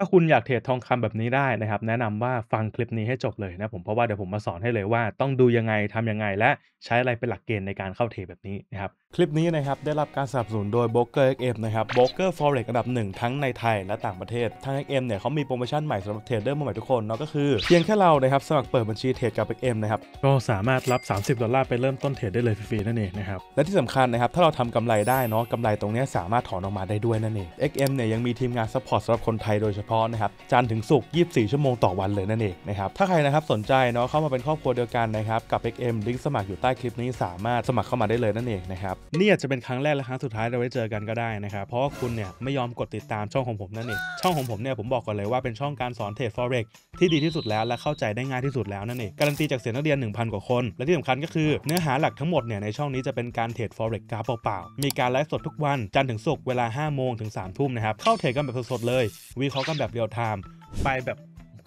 ถ้าคุณอยากเทรดทองคำแบบนี้ได้นะครับ แนะนำว่าฟังคลิปนี้ให้จบเลยนะผมเพราะว่าเดี๋ยวผมมาสอนให้เลยว่าต้องดูยังไงทำยังไงและใช้อะไรเป็นหลักเกณฑ์ในการเข้าเทรดแบบนี้นะครับ คลิปนี้นะครับ ได้รับการสนับสนุนโดยบกเกอร์ XM นะครับก r o อ e r Forex อันดับหนึ่งทั้งในไทยและต่างประเทศทาง XM เนี่ยเขามีโปรโมชั่นใหม่สำหรับเทรดเดอร์มือใหม่ทุกคนเนาะก็คือเพียงแค่เรานะครับสมัครเปิดบัญชีเทรดกับ XM นะครับก็สามารถรับ 30 ดอลลาร์ไปเริ่มต้นเทรดได้เลยฟรีๆ นั่นเองนะครับและที่สำคัญนะครับถ้าเราทำกำไรได้เนาะกำไรตรงนี้สามารถถอนออกมาได้ด้วยนั่นเอง็กเนี่ยยังมีทีมงานัพพอร์ตสำหรับคนไทยโดยเฉพรนะครับจันถึงสุก24 ชั่วโมงต่อวันเลยนั่นเองนะครับถ้าใครนะครับสนใจเนาะเข้ามาเป็นครอบครัวเดียวกันนะครับกับ XM ลิงก์สมัครอยู่ใต้คลิปนี้สามารถสมัครเข้ามาได้เลยนั่นเองนะครับนี่อาจจะเป็นครั้งแรกและครั้งสุดท้ายเราไว้เจอกันก็ได้นะครับเพราะว่าคุณเนี่ยไม่ยอมกดติดตามช่องของผมนั่นเองช่องของผมเนี่ยผมบอกก่อนเลยว่าเป็นช่องการสอนเทรด forex ที่ดีที่สุดแล้วและเข้าใจได้ง่ายที่สุดแล้วนั่นเองการันตีจากเสียงนักเรียน1,000 กว่าคนและที่สำคัญก็คือ เนื้อหาหลักทั้งหมดเนี่ยในช่องนี้จะเป็นการเทรด forex กราฟเปล่าๆมีการไลฟ์สดทุกวันจันทร์ถึงศุกร์เวลา5โมงถึง3ทุ่มนะครับเข้าเทรดกันแบบสดๆเลยวิเคราะห์กันแบบเรียลไทม์ไปแบบ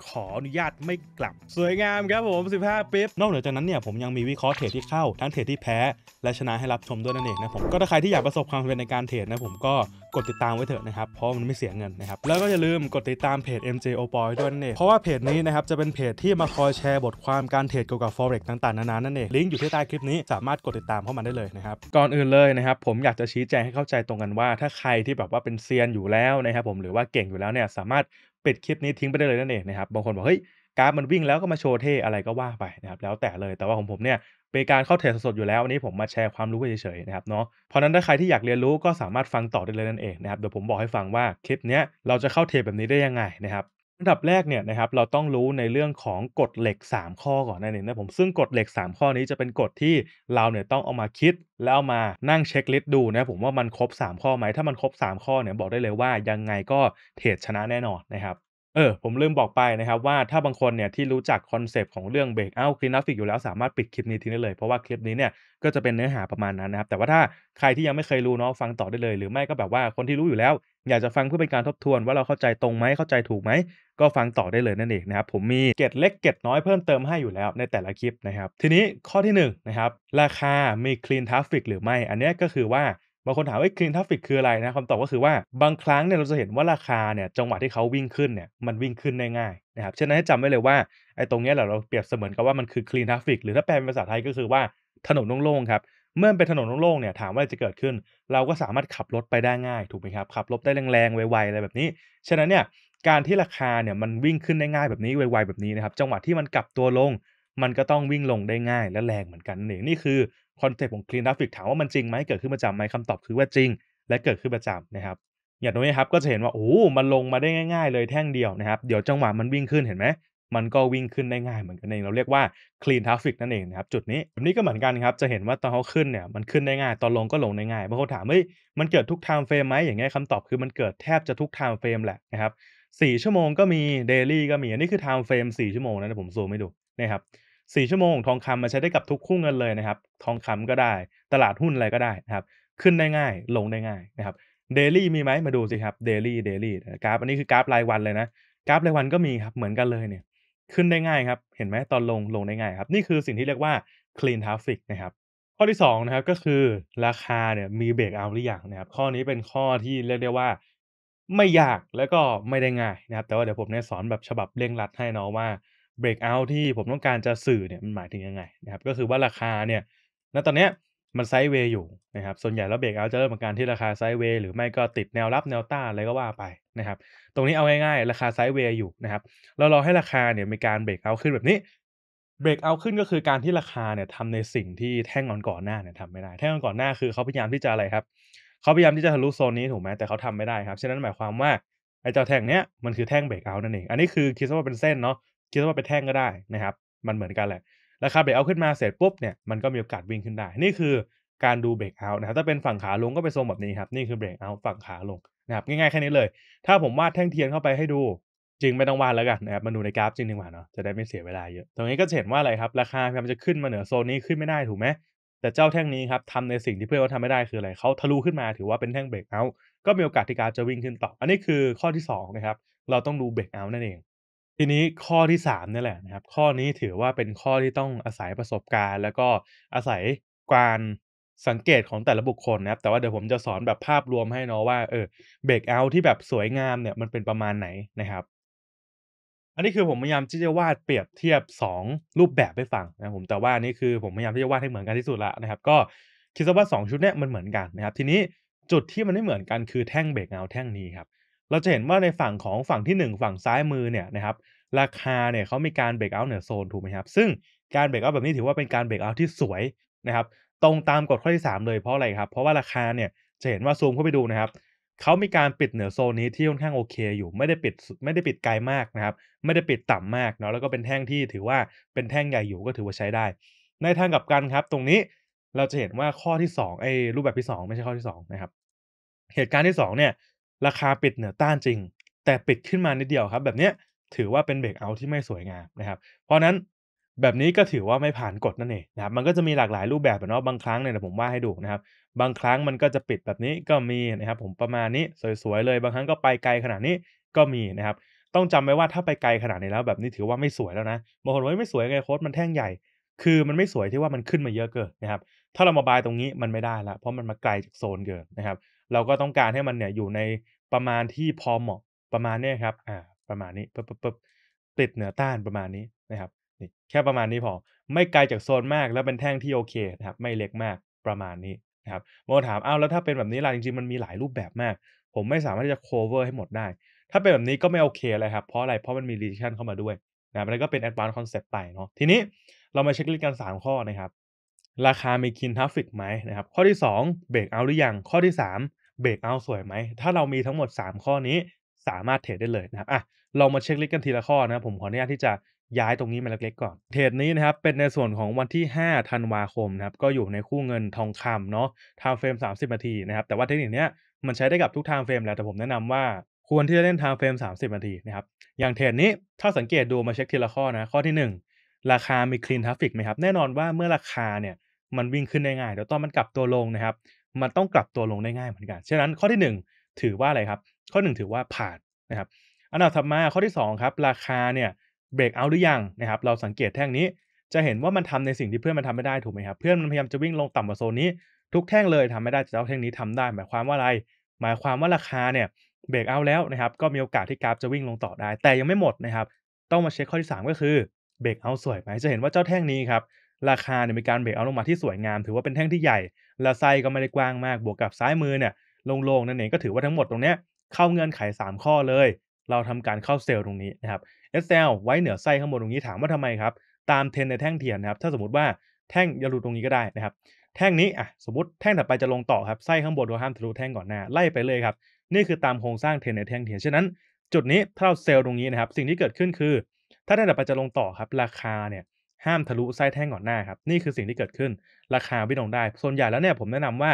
ขออนุญาตไม่กลับสวยงามครับผม 15ปิ๊บนอกเหนือจากนั้นเนี่ยผมยังมีวิเคราะห์เทรดที่เข้าทั้งเทรดที่แพ้ และชนะให้รับชมด้วยนั่นเองนะผม ก็ถ้าใครที่อยากประสบความสำเร็จในการเทรดนะผมก็กดติดตามไว้เถอะนะครับ เพราะมันไม่เสียเงินนะครับ แล้วก็อย่าลืมกดติดตามเพจ MJ o p o y ด้วยนั่นเองเพราะว่าเพจนี้นะครับจะเป็นเพจที่มาคอยแชร์บทความการเทรดเกี่ยวกับ forex ต่าง ๆ นานานั่นเองลิงก์อยู่ที่ใต้คลิปนี้สามารถกดติดตามเข้ามาได้เลยนะครับก่อนอื่นเลยนะครับผมอยากจะชี้แจงให้เข้าใจตรงกันว่า ถ้าใครที่แบบว่าเป็นเซียนอยู่แล้วนะครับผมหรือว่าเก่งอยู่แล้วเนี่ยสามารถปิดคลิปนี้ทิ้งไปได้เลยนั่นเองนะครับบางคนบอกเฮ้ยกรารมันวิ่งแล้วก็มาโชว์เท่อะไรก็ว่าไปนะครับแล้วแต่เลยแต่ว่าของผมเนี่ยเป็นการเข้าเทรดสดอยู่แล้ววันนี้ผมมาแชร์ความรู้เฉยๆนะครับเนาะเพราะนั้นถ้าใครที่อยากเรียนรู้ก็สามารถฟังต่อได้เลยนั่นเองนะครับเดี๋ยวผมบอกให้ฟังว่าคลิปนี้เราจะเข้าเทรดแบบนี้ได้ยังไงนะครับันดับแรกเนี่ยนะครับเราต้องรู้ในเรื่องของกฎเหล็ก 3 ข้อก่อนนั่นเองนะผมซึ่งกฎเหล็ก 3 ข้อนี้จะเป็นกฎที่เราเนี่ยต้องเอามาคิดแล้วเอามานั่งเช็คลิสต์ดูนะผมว่ามันครบ 3 ข้อไหม ถ้ามันครบ 3 ข้อเนี่ยบอกได้เลยว่ายังไงก็เทรดชนะแน่นอนนะครับเออผมลืมบอกไปนะครับว่าถ้าบางคนเนี่ยที่รู้จักคอนเซปต์ของเรื่องเบรกเอาคลินาฟิกอยู่แล้วสามารถปิดคลิปนี้ทิ้งได้เลย เพราะว่าคลิปนี้เนี่ยก็จะเป็นเนื้อหาประมาณนั้นนะครับแต่ว่าถ้าใครที่ยังไม่เคยรู้เนาะฟังต่อได้เลยหรือไม่ก็แบบว่าคนที่รู้อยู่แล้ว อยากจะฟังเพื่อเป็นการทบทวน ว่าเราเข้าใจตรงไหมเข้าใจถูกไหมก็ฟังต่อได้เลยนั่นเองนะครับผมมีเกตเล็กเกตน้อยเพิ่มเติมให้อยู่แล้วในแต่ละคลิปนะครับทีนี้ข้อที่1นนะครับราคามีคลินท t r ฟิกหรือไม่ อันนี้ก็คือว่าบางคนถามว่าคลีนทัฟฟิกคืออะไรนะคำตอบก็คือว่าบางครั้งเนี่ยเราจะเห็นว่าราคาเนี่ยจังหวะที่เขาวิ่งขึ้นเนี่ยมันวิ่งขึ้นได้ง่ายนะครับฉะนั้นให้จำไว้เลยว่าไอ้ตรงนี้แหละเราเปรียบเสมือนกับว่ามันคือคลีนทัฟฟิกหรือถ้าแปลเป็นภาษาไทยก็คือว่าถนนโล่งๆครับ เมื่อเป็นถนนโล่งๆเนี่ย ถามว่าจะเกิดขึ้น เราก็สามารถขับรถไปได้ง่าย ถูกไหมครับขับรถได้แรงๆไวๆอะไรแบบนี้ฉะนั้นเนี่ยการที่ราคาเนี่ยมันวิ่งขึ้นได้ง่ายแบบนี้ไวๆแบบนี้นะครับจังหวะที่มันกลับตัวลง มันก็ต้องวิ่งลงได้ง่าย และแรงเหมือนกันนี่นี่คือคอนเซปต์ของคลีน n ราฟิกถามว่ามันจริงไหมเกิดขึ้นประจำไหมคำตอบคือว่าจริงและเกิดขึ้นประจำนะครับอย่างนี้ครับก็จะเห็นว่าโอ้มันลงมาได้ง่ายๆ เลยแท่งเดียวนะครับ เดี๋ยวจังหวะมันวิ่งขึ้นเห็นไหมมันก็วิ่งขึ้นได้ง่าย เหมือนกันเองเราเรียกว่าคลีนทราฟิกนั่นเองนะครับจุดนี้แบบนี้ก็เหมือนกันครับจะเห็นว่าตอนเขาขึ้นเนี่ยมันขึ้นได้ง่าย ตอนลงก็ลงได้ง่ายบางคนถามเฮ้ยมันเกิดทุก time frame ไหมอย่างเงี้ยคำตอบคือมันเกิดแทบจะทุก time frame แหละนะครับสี่ชั่วโมงก็มี daily ก็มีอันนี้คือ time frame สี่ชั่วโมงนะผมซูมให้ดูนะครับสี่ชั่วโมงทองคำมาใช้ได้กับทุกคู่เงินเลยนะครับ ทองคำก็ได้ ตลาดหุ้นอะไรก็ได้นะครับ ขึ้นได้ง่ายลงได้ง่ายนะครับเดลี่มีไหมมาดูสิครับเดลี่เดลี่กราฟอันนี้คือกราฟรายวันเลยนะกราฟรายวันก็มีครับเหมือนกันเลยเนี่ย ขึ้นได้ง่ายครับ เห็นไหมตอนลงลงได้ง่ายครับนี่คือสิ่งที่เรียกว่า clean traffic นะครับ ข้อที่2นะครับก็คือราคาเนี่ยมีเบรกเอาหรือยังนะครับข้อนี้เป็นข้อที่เรียกได้ว่า ไม่ยากแล้วก็ไม่ได้ง่ายนะครับ แต่ว่าเดี๋ยวผมเนี่ยสอนแบบฉบับเร่งรัดให้นนองว่าเบรกเอาที่ผมต้องการจะสื่อเนี่ยมันหมายถึงยังไงนะครับก็คือว่าราคาเนี่ยณตอนเนี้ยมันไซด์เวย์อยู่นะครับส่วนใหญ่แล้วเบรกเอาจะเริ่มจากการที่ราคาไซด์เวย์ หรือไม่ก็ติดแนวรับแนวต้านอะไรก็ว่าไปนะครับตรงนี้เอาง่ายๆ ราคาไซด์เวย์อยู่นะครับเรารอให้ราคาเนี่ยมีการเบรกเอาขึ้นแบบนี้เบรกเอาขึ้นก็คือการที่ราคาเนี่ยทำในสิ่งที่แท่งก่อนหน้าเนี่ยทำไม่ได้แท่งก่อนหน้าคือเขาพยายามที่จะอะไรครับเขาพยายามที่จะทะลุโซนนี้ถูกไหมแต่เขาทำไม่ได้ครับฉะนั้นหมายความว่าไอ้เจ้าแท่งเนี้ยมันคือแท่งเบรกเอานั่นเองอันนี้คือคิดว่าเป็นเส้นเนาะคิดว่าเป็นแท่งก็ได้นะครับมันเหมือนกันแหละราคาเบรกเอาขึ้นมาเสร็จปุ๊บเนี่ยมันก็มีโอกาสวิ่งขึ้นได้ นี่คือการดูเบรกเอานะครับถ้าเป็นฝั่งขาลงก็ไปนทรงแบบนี้ครับนี่คือเบรกเอาฝั่งขาลงนะครับง่าย ๆแค่นี้เลย ถ้าผมวาดแท่งเทียนเข้าไปให้ดู จริงไม่ต้องวาดแล้วกันนะครับมาดูในกราฟจริงดีกว่าเนาะจะได้ไม่เสียเวลาเยอะตรงนี้ก็เห็นว่าอะไรครับราคาพยายจะขึ้นมาเหนือโซนนี้ขึ้นไม่ได้ถูกไหมแต่เจ้าแท่งนี้ครับทำในสิ่งที่เพื่อนเขาทำไม่ได้คืออะไรเขาทะลุขึ้นมาถือว่าเป็นแท่งเบรกเอา ก็มีโอกาสที่การจะวิ่งขึ้นต่อ อันนี้คือข้อที่2นะครับเราต้องดูเบรกเอานั่นเองทีนี้ข้อที่3นี่แหละนะครับ ข้อนี้ถือว่าเป็นข้อที่ต้องอาศัยประสบการณ์ แล้วก็อาศัยการสังเกตของแต่ละบุคคลนะครับ แต่ว่าเดี๋ยวผมจะสอนแบบภาพรวมให้นาะว่าเออเบรกเอาที่แบบสวยงามเนี่ยมันเป็นประมาณไหนนะครับ อันนี้คือผมพยายามที่จะวาดเปรียบเทียบ 2 รูปแบบให้ฟังนะผมแต่ว่านี่คือผมพยายามที่จะวาดให้เหมือนกันที่สุดละนะครับ ก็คิดซะว่า2ชุดเนี่ยมันเหมือนกันนะครับทีนี้จุดที่มันไม่เหมือนกัน คือแท่งเบรกเอาท์แท่งนี้ครับเราจะเห็นว่าในฝั่งของฝั่งที่ 1 ฝั่งซ้ายมือเนี่ยนะครับราคาเนี่ยเขามีการเบรกเอาท์เหนือโซนถูกไหมครับ ซึ่งการเบรกเอาท์แบบนี้ถือว่าเป็นการเบรกเอาท์ที่สวยนะครับ ตรงตามกฎข้อที่ 3 เลยเพราะอะไรครับ เพราะว่าราคาเนี่ยจะเห็นว่าซูมเข้าไปดูนะครับเขามีการปิดเหนือโซนนี้ที่ค่อนข้างโอเคอยู่ไม่ได้ปิดไม่ได้ปิดไกลมากนะครับ ไม่ได้ปิดต่ำมากเนาะแล้วก็เป็นแท่งที่ถือว่าเป็นแท่งใหญ่อยู่ก็ถือว่าใช้ได้ ในทางกลับกันครับ ตรงนี้เราจะเห็นว่าข้อที่2ไอ้รูปแบบที่ 2 ไม่ใช่ข้อที่2นะครับเหตุการณ์ที่ 2 เนี่ยราคาปิดเนี่ยต้านจริง แต่ปิดขึ้นมานิดเดียวครับ แบบนี้ถือว่าเป็นเบรกเอาที่ไม่สวยงามนะครับ เพราะนั้นแบบนี้ก็ถือว่าไม่ผ่านกฎนั่นเองนะครับ มันก็จะมีหลากหลายรูปแบบเนาะบางครั้งเนี่ยผมว่าให้ดูนะครับ บางครั้งมันก็จะปิดแบบนี้ก็มีนะครับผมประมาณนี้สวยๆเลย บางครั้งก็ไปไกลขนาดนี้ก็มีนะครับ ต้องจำไว้ว่าถ้าไปไกลขนาดนี้แล้ว แบบนี้ถือว่าไม่สวยแล้วนะบางคนว่าไม่สวยไงโค้ดมันแท่งใหญ่ คือมันไม่สวยที่ว่ามันขึ้นมาเยอะเกินนะครับ ถ้าเรามาบายตรงนี้มันไม่ได้ละเพราะมันมาไกลจากโซนเกินนะครับเราก็ต้องการให้มันเนี่ยอยู่ในประมาณที่พอเหมาะประมาณนี้ครับอ่าประมาณนี้ปึ๊บปึ๊บติดเหนือต้านประมาณนี้นะครับนี่แค่ประมาณนี้พอไม่ไกลจากโซนมากแล้วเป็นแท่งที่โอเคนะครับไม่เล็กมากประมาณนี้นะครับโมถามอ้าวแล้วถ้าเป็นแบบนี้ล่ะจริงๆมันมีหลายรูปแบบมากผมไม่สามารถที่จะ cover ให้หมดได้ ถ้าเป็นแบบนี้ก็ไม่โอเคเลยครับเพราะอะไรเพราะมันมีรี v i s i o n เข้ามาด้วยนะมันก็เป็น a d v a n c e อ concept ไปเนาะทีนี้เรามาเช็คลิสต์กัน 3 ข้อนะครับ ราคามีคินทัฟฟิกไหมนะครับข้อที่2เบรกเอาหรือยังข้อที่3เบรกเอาสวยไหม ถ้าเรามีทั้งหมด 3 ข้อนี้สามารถเทรดได้เลยนะครับอ่ะเรามาเช็คลิสต์กันทีละข้อนะ ผมขออนุญาตที่จะย้ายตรงนี้มาเล็กๆก่อน เทรดนี้นะครับ เป็นในส่วนของวันที่5ธันวาคมนะครับ ก็อยู่ในคู่เงินทองคำเนาะทางเฟรม30นาทีนะครับ แต่ว่าเทคนิคนี้มันใช้ได้กับทุกทางเฟรมแหละแต่ผมแนะนำว่าควรที่จะเล่นทางเฟรม 30นาทีนะครับ อย่างเทรดนี้ถ้าสังเกตดูมาเช็คทีละข้อนะ ข้อที่ 1ราคา มีคลีนทราฟิกไหมครับ แน่นอนว่าเมื่อราคาเนี่ยมันวิ่งขึ้นได้ง่ายเดี๋ยวตอนมันกลับตัวลงนะครับมันต้องกลับตัวลงได้ง่าย เหมือนกัน ฉะนั้นข้อที่ 1 ถือว่าอะไรครับ ข้อ1ถือว่าผ่านนะครับอันดับถัดมาข้อที่2ครับราคาเนี่ยเบรกเอาหรือยังนะครับ เราสังเกตแท่งนี้ จะเห็นว่ามันทำในสิ่งที่เพื่อนมันทำไม่ได้ถูกไหมครับ เพื่อนมันพยายามจะวิ่งลงต่ำกว่าโซนนี้ ทุกแท่งเลยทำไม่ได้แต่เจ้าแท่งนี้ทำได้ หมายความว่าอะไร หมายความว่าราคาเนี่ยเบรกเอาแล้วนะครับก็มีโอกาสที่กราฟจะวิ่งลงต่อได้ แต่ยังไม่หมดนะครับ ต้องมาเช็คข้อที่ 3 ก็คือเบรกเอา สวยไหมจะเห็นว่าเจ้าแท่งนี้ครับราคาเนี่ยมีการเบรกเอาลงมาที่สวยงามถือว่าเป็นแท่งที่ใหญ่ และไสก็ไม่ได้กว้างมากบวกกับซ้ายมือเนี่ยโล่งๆนั่นเองก็ถือว่าทั้งหมดตรงเนี้ยเข้าเงื่อนไข 3 ข้อเลย เราทำการเข้าเซลล์ตรงนี้นะครับเอสซลไว้เหนือไสข้างบนตรงนี้ถามว่าทำไมครับ ตามเทรนในแท่งเทียนนะครับถ้าสมมติว่าแท่งยาลุดตรงนี้ก็ได้นะครับแท่งนี้อ่ะสมมติแท่งถัดไปจะลงต่อครับไสข้างบนเราห้ามทะลุแท่งก่อนหน้าไล่ไปเลยครับนี่คือตามโครงสร้างเทรนในแท่งเทียนฉะนั้น จุดนี้ถ้าเราเซลล์ตรงนี้นะครับสิ่งที่เกิดขึ้นคือ ถ้าแท่งถัดไปจะลงต่อครับราคาเนี่ยห้ามทะลุไส้แท่งก่อนหน้าครับ นี่คือสิ่งที่เกิดขึ้นราคาไม่ลงได้ ส่วนใหญ่แล้วเนี่ยผมแนะนำว่า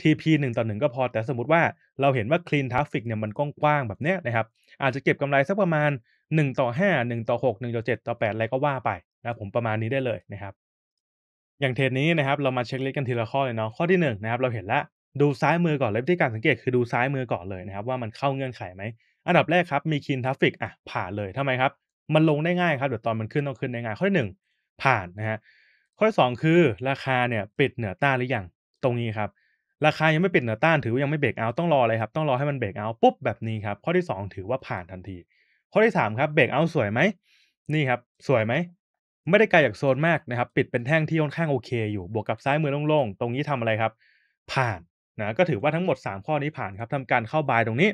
TP 1 ต่อ 1 ก็พอ แต่สมมติว่าเราเห็นว่าคลีนทัฟฟิกเนี่ยมันกว้างแบบเนี้ยนะครับอาจจะเก็บกำไรสักประมาณ 1 ต่อ 5 1 ต่อ 6 1 ต่อ 7 ต่อ 8 อะไรก็ว่าไปนะผมประมาณนี้ได้เลยนะครับ อย่างเทรดนี้นะครับเรามาเช็คลิสกันทีละข้อเลยเนาะข้อที่1นะครับเราเห็นละดูซ้ายมือก่อนเลยวิธีการสังเกต คือดูซ้ายมือก่อนเลยนะครับ ว่ามันเข้าเงื่อนไขไหมอันดับแรกครับมีคลินทัฟฟิกอ่ะผ่านเลยทำไมครับมันลงได้ง่ายครับเดี๋ยวตอนมันขึ้นต้องขึ้นได้ง่ายข้อที่หนึ่งผ่านนะฮะข้อที่สองคือราคาเนี่ยปิดเหนือต้านหรือยังตรงนี้ครับ ราคายังไม่ปิดเหนือต้านถือว่ายังไม่เบรกเอา ต้องรออะไรครับต้องรอให้มันเบรกเอา ปุ๊บแบบนี้ครับข้อที่ 2 ถือว่าผ่านทันที ข้อที่3ครับเบรกเอาสวยไหมนี่ครับ สวยไหม ไม่ได้ไกลจากโซนมากนะครับปิดเป็นแท่งที่ค่อนข้างโอเคอยู่บวกกับซ้ายมือโล่งๆ ตรงนี้ทำอะไรครับ ผ่านนะก็ถือว่าทั้งหมด 3 ข้อนี้ผ่านครับทำการเข้าบายตรงนี้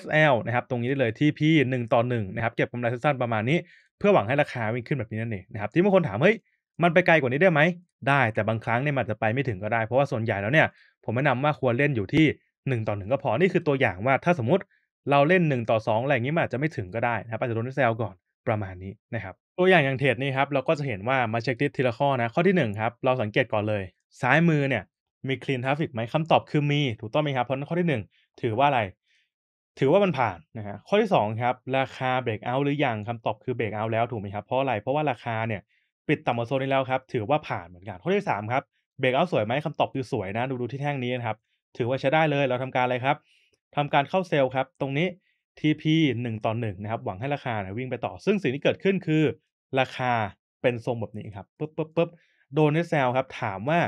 SL นะครับ ตรงนี้ได้เลย TP 1ต่อ1นะครับเก็บกำไรสั้นๆประมาณนี้ เพื่อหวังให้ราคาวิ่งขึ้นแบบนี้นั่นเองนะครับที่บางคนถาม เฮ้ย มันไปไกลกว่านี้ได้ไหม ได้แต่บางครั้งเนี่ยมันจะไปไม่ถึงก็ได้ เพราะว่าส่วนใหญ่แล้วเนี่ยผมแนะนำว่าควรเล่นอยู่ที่1ต่อ1ก็พอ นี่คือตัวอย่างว่าถ้าสมมติเราเล่น1ต่อ2อะไรเ่งนี้มันอาจจะไม่ถึงก็ได้นะครับอาจจะโดนเซลก่อนประมาณนี้นะครับตัวอย่างอย่างเทรดนี่ครับเราก็จะเห็นว่ามาเช็คทิศทีละข้อนะข้อที่1ครับเราสังเกตก่อนเลย ซ้ายมือเนี่ยมีคลีนทราฟิกไหมคำตอบคือมีถูกต้องไหมครับเพราะข้อที่ 1 ถือว่าอะไรถือว่ามันผ่านนะฮะข้อที่2ครับ ราคาเบรกเอาหรือยังคำตอบคือเบรกเอาแล้วถูกไหมครับ เพราะอะไรเพราะว่าราคาเนี่ย ปิดต่ำกว่าโซนนี้แล้วครับถือว่าผ่านเหมือนกันข้อที่3ครับเบรกเอาสวยไหมคำตอบคือสวยนะ ดูดูที่แท่งนี้นะครับถือว่าใช้ได้เลยเราทำการอะไรครับ ทำการเข้าเซลล์ครับตรงนี้ TP 1ต่อ1นะครับหวังให้ราคาเนะวิ่งไปต่อซึ่งสิ่งที่เกิดขึ้นคือ ราคาเป็นทรงแบบนี้ครับปึ๊บปึ๊บปึ๊บโดนเซลล์ครับถามว่า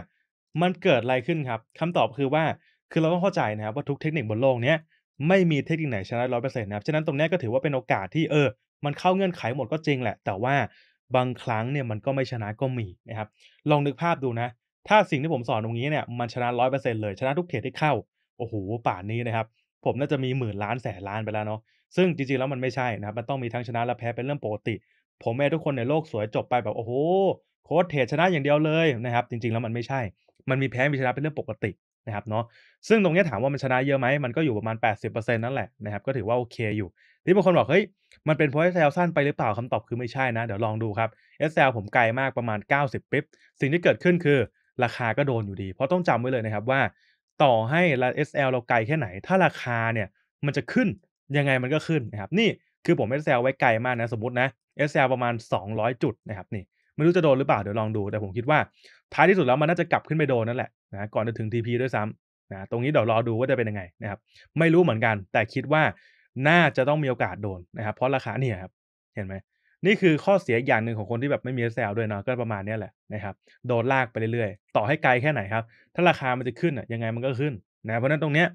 มันเกิดอะไรขึ้นครับคำตอบคือว่าคือเราต้องเข้าใจนะครับว่าทุกเทคนิคบนโลกเนี้ยไม่มีเทคนิคไหนชนะร้อยเปอร์เซ็นต์นะครับฉะนั้นตรงนี้ก็ถือว่าเป็นโอกาสที่เออมันเข้าเงื่อนไขหมดก็จริงแหละ แต่ว่าบางครั้งเนี่ยมันก็ไม่ชนะก็มีนะครับ ลองนึกภาพดูนะ ถ้าสิ่งที่ผมสอนตรงนี้เนี่ย มันชนะร้อยเปอร์เซ็นต์เลย ชนะทุกเทรดที่เข้าโอ้โหป่านนี้นะครับ ผมน่าจะมีหมื่นล้านแสนล้านไปแล้วเนาะซึ่งจริงๆแล้วมันไม่ใช่นะครับมันต้องมีทั้งชนะและแพ้เป็นเรื่องปกติผมแม่ทุกคนในโลกสวยจบไปแบบโอ้โหโค้ดเทรดชนะอย่างเดียวเลยนะครับจริงๆ แล้วมันไม่ใช่ มันมีแพ้มีชนะเป็นเรื่องปกตินะครับเนาะซึ่งตรงนี้ถามว่ามันชนะเยอะไหมมันก็อยู่ประมาณ 80%นั่นแหละนะครับก็ถือว่าโอเคอยู่ที่บางคนบอก เฮ้ย มันเป็นเพราะเอสลสั้นไปหรือเปล่าคำตอบคือไม่ใช่นะ เดี๋ยวลองดูครับเอสอลผมไกลมากประมาณ 90 ปิ๊บสิ่งที่เกิดขึ้นคือราคาก็โดนอยู่ดีเพราะต้องจำไว้เลยนะครับว่า ต่อให้เราเอลเราไกลแค่ไหน ถ้าราคาเนี่ยมันจะขึ้นยังไงมันก็ขึ้นนะครับนี่คือผมเอสอลไว้ไกลมากนะสมมตินะเอสอลประมาณ 200 จุดนะครับนี่ไม่รู้จะโดนหรือเปล่าเดี๋ยวลองดูแต่ผมคิดว่า ท้ายที่สุดแล้วมันน่าจะกลับขึ้นไปโดนนั่นแหละนะก่อนจะถึง TP ด้วยซ้ำนะตรงนี้เดี๋ยวรอดูว่าจะเป็นยังไงนะครับไม่รู้เหมือนกัน แต่คิดว่าน่าจะต้องมีโอกาสโดนนะครับเพราะราคาเนี่ยครับเห็นไหมนี่คือข้อเสียอย่างหนึ่งของคนที่แบบไม่มีแซลด้วยเนาะก็ประมาณนี้แหละนะครับโดนลากไปเรื่อยๆต่อให้ไกลแค่ไหนครับ ถ้าราคามันจะขึ้นอ่ะยังไงมันก็ขึ้นนะเพราะนั้นตรงเนี้ย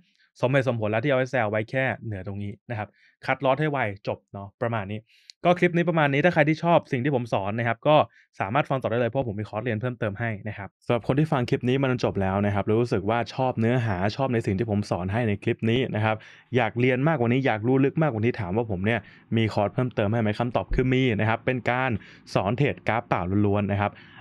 สมเหตุสมผลแล้วที่เอาไว้แซลไว้แค่เหนือตรงนี้นะครับ คัดลอสให้ไวจบเนาะประมาณนี้ก็คลิปนี้ประมาณนี้ถ้าใครที่ชอบสิ่งที่ผมสอนนะครับ ก็สามารถฟังต่อได้เลยเพราะผมมีคอร์สเรียนเพิ่มเติมให้นะครับสำหรับคนที่ฟังคลิปนี้มันจบแล้วนะครับรู้สึกว่าชอบเนื้อหาชอบในสิ่งที่ผมสอนให้ในคลิปนี้นะครับ อยากเรียนมากกว่านี้อยากรู้ลึกมากกว่านี้ถามว่าผมเนี่ยมีคอร์สเพิ่มเติมให้ไหมคำตอบคือมีนะครับ เป็นการสอนเทรดกราฟเปล่าล้วนๆนะครับ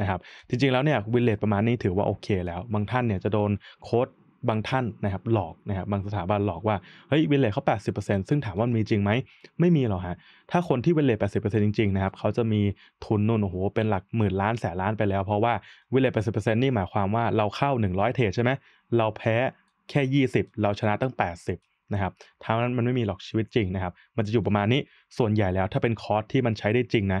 นะครับจริงๆแล้วเนี่ยวินเลตประมาณนี้ถือว่าโอเคแล้วบางท่านเนี่ยจะโดนโค้ดบางท่านนะครับหลอกนะครับบางสถาบันหลอกว่าเฮ้ยวินเลตเขา80%ซึ่งถามว่ามีจริงไหมไม่มีหรอกฮะถ้าคนที่วินเลต80%จริงๆนะครับเขาจะมีทุนนุ่นโอ้โหเป็นหลักหมื่นล้านแสนล้านไปแล้ว เพราะว่าวินเลต80%นี่หมายความว่าเราเข้า 100เทรดใช่ไหมเราแพ้แค่ 20 เราชนะตั้ง 80 นะครับทั้งนั้นมันไม่มีหลอกชีวิตจริงนะครับมันจะอยู่ประมาณนี้ส่วนใหญ่แล้ว ถ้าเป็นคอร์สที่มันใช้ได้จริงนะ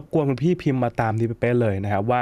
บกวนคุณพี่พิมพ์มาตามนี่เป๊ะเลยนะครับว่า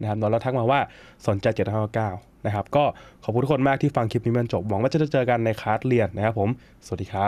นะครับ์เราทักมาว่าสนใจ7้9นะครับ ก็ขอบคุณทุกคนมากที่ฟังคลิปนี้มันจบ หวังว่าจะได้เจอกันในคลาสเรียนนะครับผม สวัสดีครับ